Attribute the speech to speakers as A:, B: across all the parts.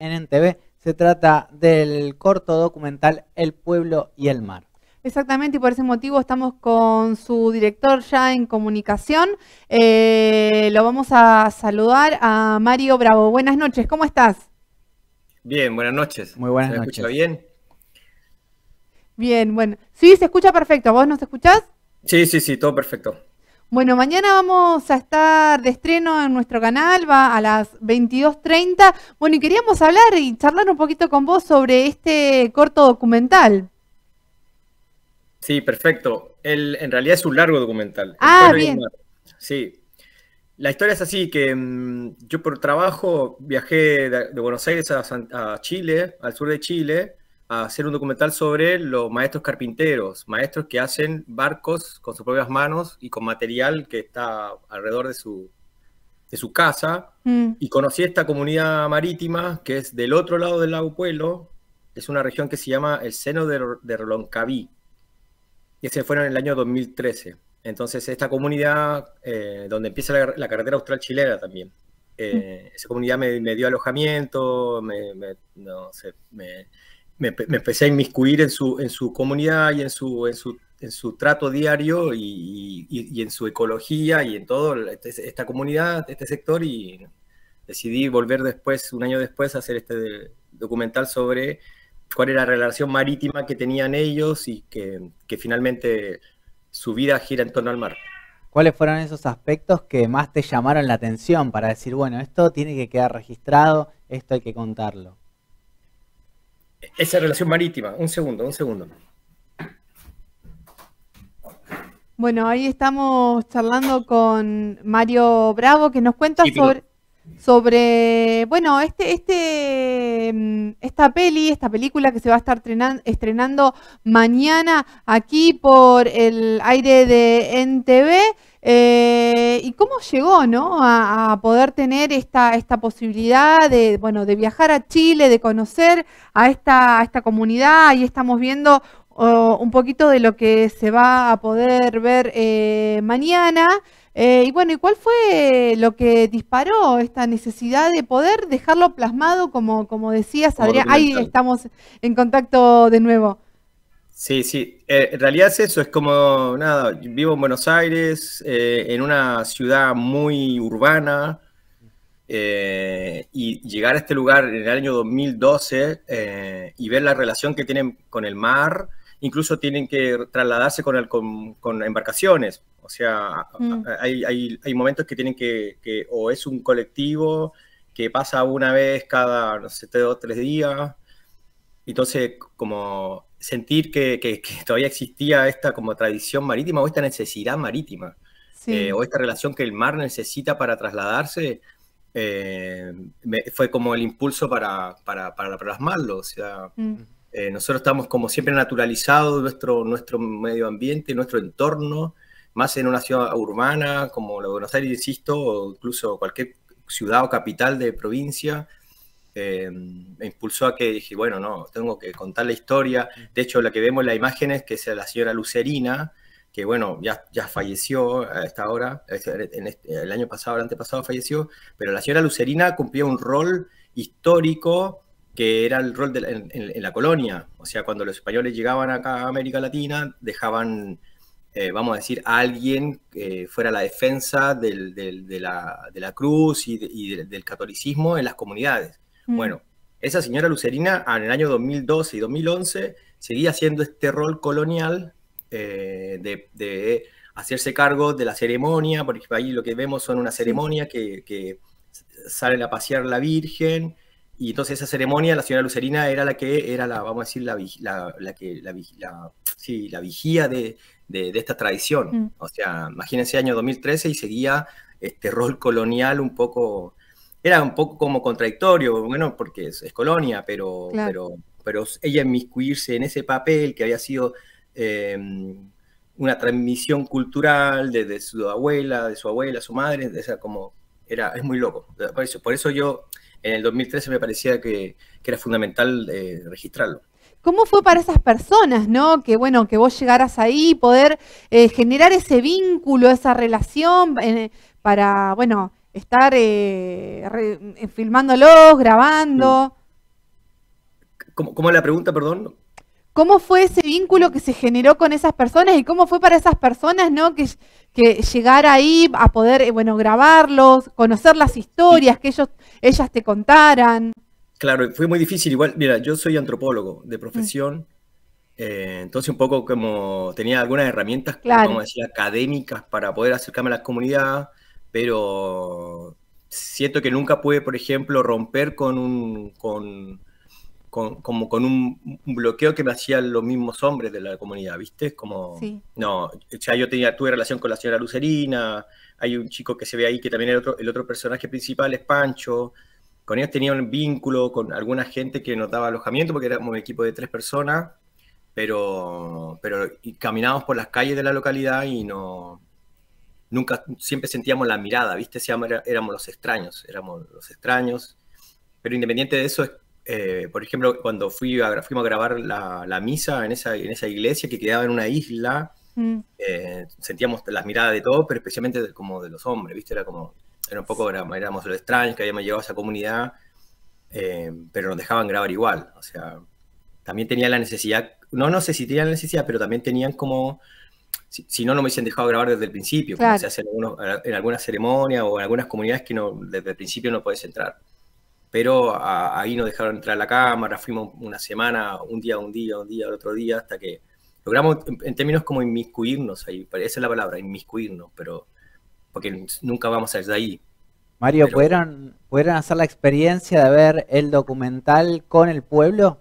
A: en NTV. Se trata del corto documental El pueblo y el mar.
B: Exactamente, y por ese motivo estamos con su director ya en comunicación. Eh, lo vamos a saludar a Mario Bravo. Buenas noches, ¿cómo estás?
C: Bien, buenas noches. Muy buenas noches. bien?
B: Bien, bueno. Sí, se escucha perfecto. ¿Vos nos escuchás?
C: Sí, sí, sí, todo perfecto.
B: Bueno, mañana vamos a estar de estreno en nuestro canal, va a las 22.30. Bueno, y queríamos hablar y charlar un poquito con vos sobre este corto documental.
C: Sí, perfecto. El, en realidad es un largo documental. Ah, bien. Sí. La historia es así, que mm, yo por trabajo viajé de, Buenos Aires a, a Chile, al sur de Chile, hacer un documental sobre los maestros carpinteros, maestros que hacen barcos con sus propias manos y con material que está alrededor de su, de su casa. Mm. Y conocí esta comunidad marítima que es del otro lado del lago Pueblo, es una región que se llama el seno de, de Roloncaví. Y se fueron en el año 2013. Entonces, esta comunidad, eh, donde empieza la, carretera austral chilena también, eh, mm. esa comunidad me, dio alojamiento, me me, empecé a inmiscuir en su, en su comunidad y en su, en su, en su trato diario y, en su ecología y en toda este, esta comunidad, este sector y decidí volver después, un año después, a hacer este documental sobre cuál era la relación marítima que tenían ellos y que finalmente su vida gira en torno al mar.
A: ¿Cuáles fueron esos aspectos que más te llamaron la atención para decir, bueno, esto tiene que quedar registrado, esto hay que contarlo?
C: esa relación marítima. Un segundo, un segundo.
B: Bueno, ahí estamos charlando con Mario Bravo, que nos cuenta sobre, bueno, este, este, mm, esta peli, esta película que se va a estar estrenando mañana aquí por el aire de NTV. Eh, ¿Y cómo llegó ¿no? a, poder tener esta, esta posibilidad de, bueno, de viajar a Chile, de conocer a esta, esta comunidad? Ahí estamos viendo oh, un poquito de lo que se va a poder ver eh, mañana. Eh, y bueno, ¿y cuál fue lo que disparó esta necesidad de poder dejarlo plasmado, como, como decías, Adrián? Ahí estamos en contacto de nuevo.
C: Sí, sí, eh, en realidad es eso, es como, nada, vivo en Buenos Aires, eh, en una ciudad muy urbana, eh, y llegar a este lugar en el año 2012 y ver la relación que tienen con el mar, incluso tienen que trasladarse con, el, con, embarcaciones, o sea, mm. hay, hay, momentos que tienen que, que, o es un colectivo que pasa una vez cada, no sé, o tres días, entonces como sentir que, todavía existía esta como tradición marítima o esta necesidad marítima eh, o esta relación que el mar necesita para trasladarse eh, fue como el impulso para, para, para plasmarlo. O sea, mm. eh, nosotros estamos como siempre naturalizados nuestro, nuestro medio ambiente, nuestro entorno, más en una ciudad urbana como la de Buenos Aires, insisto, o incluso cualquier ciudad o capital de provincia, Em, me impulsó a que dije, bueno, no, tengo que contar la historia. De hecho, la que vemos en la imagen es que es la señora Lucerina, que bueno, ya, ya falleció a esta hora, en este, el año pasado, el antepasado falleció, pero la señora Lucerina cumplía un rol histórico que era el rol de en, la colonia. O sea, cuando los españoles llegaban acá a América Latina, dejaban, eh, vamos a decir, a alguien que fuera la defensa de, la, de, la, cruz y, del catolicismo en las comunidades. Bueno, esa señora lucerina en el año 2012 y 2011 seguía haciendo este rol colonial eh, de, hacerse cargo de la ceremonia, Por ejemplo, ahí lo que vemos son una ceremonia que, que sale a pasear la Virgen, y entonces esa ceremonia, la señora Lucerina era la que era la, vamos a decir, la, que, la, sí, la vigía de, esta tradición. Mm. O sea, imagínense año 2013 y seguía este rol colonial un poco era un poco como contradictorio, bueno, porque es, colonia, pero, pero, ella inmiscuirse en ese papel que había sido em, una transmisión cultural desde de su abuela, de su abuela, su madre, como, era, es muy loco. Por eso, por eso yo en el 2013 me parecía que, era fundamental eh, registrarlo.
B: ¿Cómo fue para esas personas, no? Que bueno, que vos llegaras ahí, poder eh, generar ese vínculo, esa relación, eh, para, bueno, estar eh, eh, filmándolos, grabando.
C: ¿Cómo, ¿Cómo, la pregunta, perdón?
B: ¿Cómo fue ese vínculo que se generó con esas personas y cómo fue para esas personas ¿no? que, que llegar ahí a poder eh, bueno, grabarlos, conocer las historias que ellos, ellas te contaran?
C: Claro, fue muy difícil. Igual, mira, yo soy antropólogo de mm. profesión. Eh, entonces, un poco como tenía algunas herramientas, como académicas para poder acercarme a las comunidad pero siento que nunca pude, por ejemplo, romper con un, como con un, bloqueo que me hacían los mismos hombres de la comunidad, ¿viste? Como, no, o sea, yo tenía, tuve relación con la señora Lucerina, hay un chico que se ve ahí que también el otro, el otro personaje principal es Pancho, con ellos tenía un vínculo con alguna gente que nos daba alojamiento, porque éramos un equipo de tres personas, pero, pero caminábamos por las calles de la localidad y no, nunca, siempre sentíamos la mirada, ¿viste? Si éramos los extraños, éramos los extraños. Pero independiente de eso, eh, por ejemplo, cuando fui a, fuimos a grabar la, misa en esa, en esa iglesia que quedaba en una isla, mm. eh, sentíamos las miradas de todos, pero especialmente de, como de los hombres, ¿viste? Era como, era un poco, éramos, los extraños que habíamos llegado a esa comunidad, eh, pero nos dejaban grabar igual, o sea, también tenía la necesidad, no, no sé si tenían la necesidad, pero también tenían como si, no, no me hubiesen dejado grabar desde el principio, como se hace en, alguna en, algunas ceremonias o en algunas comunidades que no, desde el principio no puedes entrar. Pero ahí nos dejaron entrar a la cámara, fuimos una semana, un día, un día, un día, otro día, hasta que logramos en, términos como inmiscuirnos ahí, esa es la palabra, inmiscuirnos, pero porque nunca vamos a ir de ahí.
A: Mario, ¿pudieron, ¿pudieron hacer la experiencia de ver el documental con el pueblo?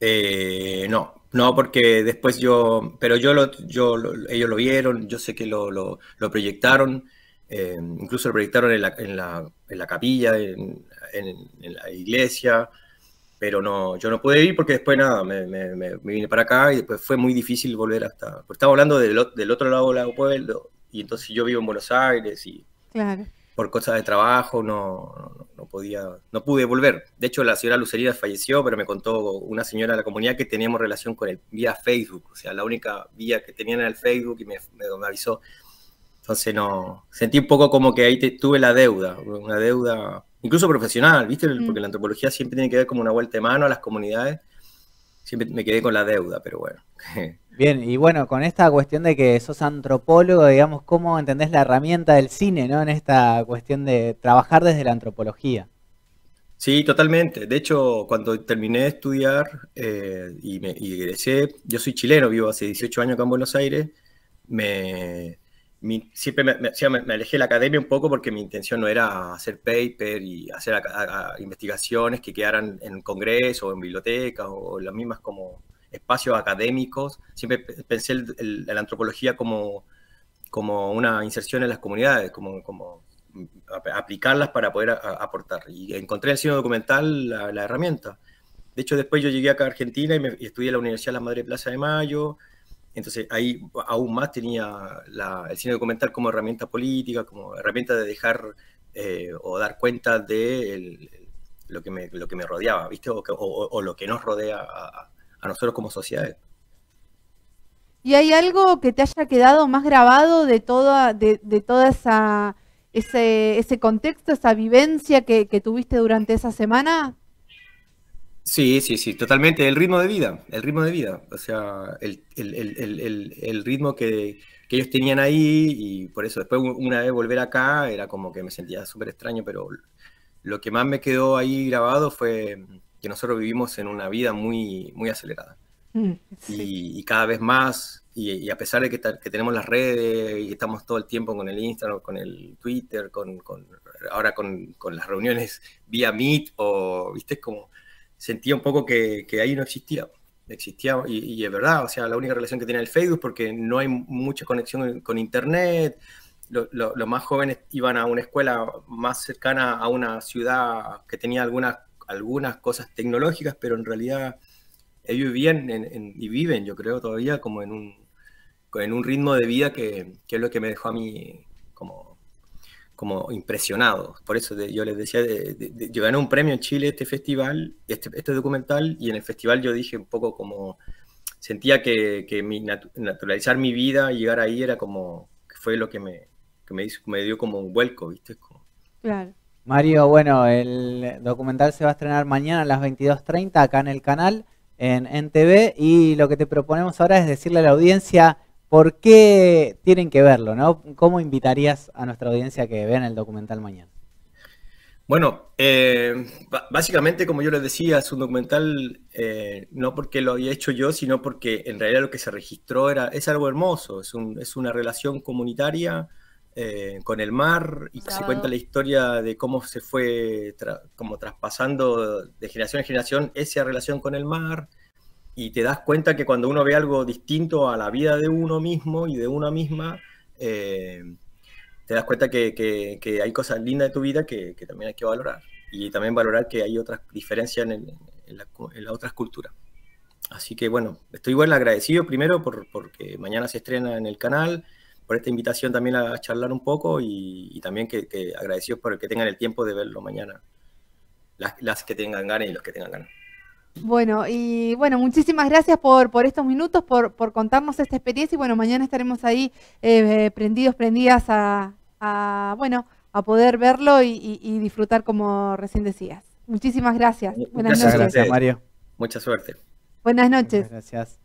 C: Eh, no, no, porque después yo, pero yo, lo, yo ellos lo vieron, yo sé que lo, proyectaron, eh, incluso lo proyectaron en la, capilla, en, la iglesia, pero no, yo no pude ir porque después nada, me, vine para acá y después fue muy difícil volver hasta, porque estaba hablando del, del otro lado del pueblo y entonces yo vivo en Buenos Aires y... Claro por cosas de trabajo no, no, podía, no pude volver. De hecho, la señora Lucerida falleció, pero me contó una señora de la comunidad que teníamos relación con él vía Facebook. O sea, la única vía que tenían era el Facebook y me, me, avisó. Entonces no, sentí un poco como que ahí tuve la deuda, una deuda incluso profesional, ¿viste? Porque la mm. antropología siempre tiene que ver como una vuelta de mano a las comunidades. Siempre me quedé con la deuda, pero bueno.
A: Bien, y bueno, con esta cuestión de que sos antropólogo, digamos, ¿cómo entendés la herramienta del cine, ¿no? En esta cuestión de trabajar desde la antropología.
C: Sí, totalmente. De hecho, cuando terminé de estudiar eh, y, me, egresé, yo soy chileno, vivo hace 18 años acá en Buenos Aires, me, siempre me, alejé de la academia un poco porque mi intención no era hacer paper y hacer investigaciones que quedaran en congreso o en biblioteca o las mismas como espacios académicos. Siempre pensé la antropología como, como una inserción en las comunidades, como, como aplicarlas para poder aportar. Y encontré el cine documental la, herramienta. De hecho, después yo llegué acá a Argentina y, me, estudié en la Universidad de la Madre Plaza de Mayo. Entonces ahí aún más tenía el cine documental como herramienta política, como herramienta de dejar eh, o dar cuenta de lo, que me, lo que me rodeaba, ¿viste? o lo que nos rodea a, a nosotros como sociedad.
B: ¿Y hay algo que te haya quedado más grabado de toda, de, de toda esa ese, ese contexto, esa vivencia que, tuviste durante esa semana?
C: Sí, sí, sí, totalmente. El ritmo de vida, el ritmo de vida. O sea, el, ritmo que, que, ellos tenían ahí y por eso después una vez volver acá era como que me sentía súper extraño, pero lo que más me quedó ahí grabado fue que nosotros vivimos en una vida muy, muy acelerada. Mm, y, cada vez más, y, a pesar de que, tenemos las redes y estamos todo el tiempo con el Instagram, con el Twitter, con, ahora con, las reuniones vía Meet, o, viste, como sentía un poco que, ahí no existía. Existía, y, es verdad, o sea, la única relación que tiene el Facebook, porque no hay mucha conexión con Internet. los más jóvenes iban a una escuela más cercana a una ciudad que tenía algunas algunas cosas tecnológicas, pero en realidad ellos viven y viven, yo creo, todavía como en un, en un ritmo de vida que, que es lo que me dejó a mí como, como impresionado. Por eso yo les decía, yo gané un premio en Chile este festival, este, este documental, y en el festival yo dije un poco como, sentía que, que naturalizar mi vida, llegar ahí era como, fue lo que me, que me, dio como un
A: vuelco, ¿viste? claro. Mario, bueno, el documental se va a estrenar mañana a las 22.30 acá en el canal, en, en TV, y lo que te proponemos ahora es decirle a la audiencia por qué tienen que verlo, ¿no? ¿Cómo invitarías a nuestra audiencia a que vean el documental mañana?
C: Bueno, eh, básicamente, como yo les decía, es un documental eh, no porque lo había hecho yo, sino porque en realidad lo que se registró era, es algo hermoso, es, un, es una relación comunitaria, eh, con el mar y se cuenta la historia de cómo se fue como traspasando de generación en generación esa relación con el mar y te das cuenta que cuando uno ve algo distinto a la vida de uno mismo y de una misma, eh, te das cuenta que, que, hay cosas lindas de tu vida que, que, también hay que valorar y también valorar que hay otras diferencias en, la, las otras culturas. Así que bueno, estoy igual agradecido primero por, porque mañana se estrena en el canal por esta invitación también a charlar un poco y, también que, que, agradecidos por que tengan el tiempo de verlo mañana, las, que tengan ganas y los que tengan ganas.
B: Bueno, y bueno, muchísimas gracias por, por estos minutos, por, por contarnos esta experiencia y bueno, mañana estaremos ahí eh, eh, prendidos, prendidas a, bueno, a poder verlo y, disfrutar como recién decías. Muchísimas gracias. Buenas
C: noches.
A: Gracias, Mario. Mucha suerte.
B: Buenas noches. gracias.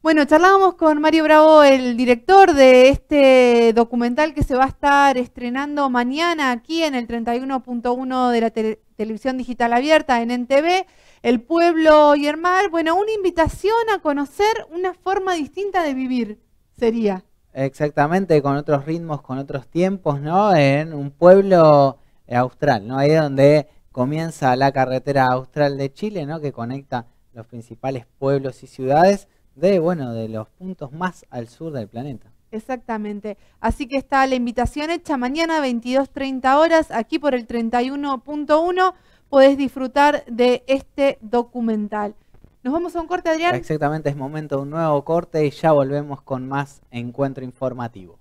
B: Bueno, charlábamos con Mario Bravo, el director de este documental que se va a estar estrenando mañana aquí en el 31.1 de la televisión digital abierta en NTV, El pueblo y Bueno, una invitación a conocer una forma distinta de vivir sería.
A: Exactamente, con otros ritmos, con otros tiempos, ¿no? En un pueblo eh, austral, ¿no? Ahí es donde comienza la carretera austral de Chile, ¿no? Que conecta los principales pueblos y ciudades de, bueno, de los puntos más al sur del planeta.
B: Exactamente. Así que está la invitación hecha mañana 22.30 horas aquí por el 31.1. Podés disfrutar de este documental. Nos vamos a un corte, Adrián.
A: Exactamente, es momento de un nuevo corte y ya volvemos con más encuentro informativo.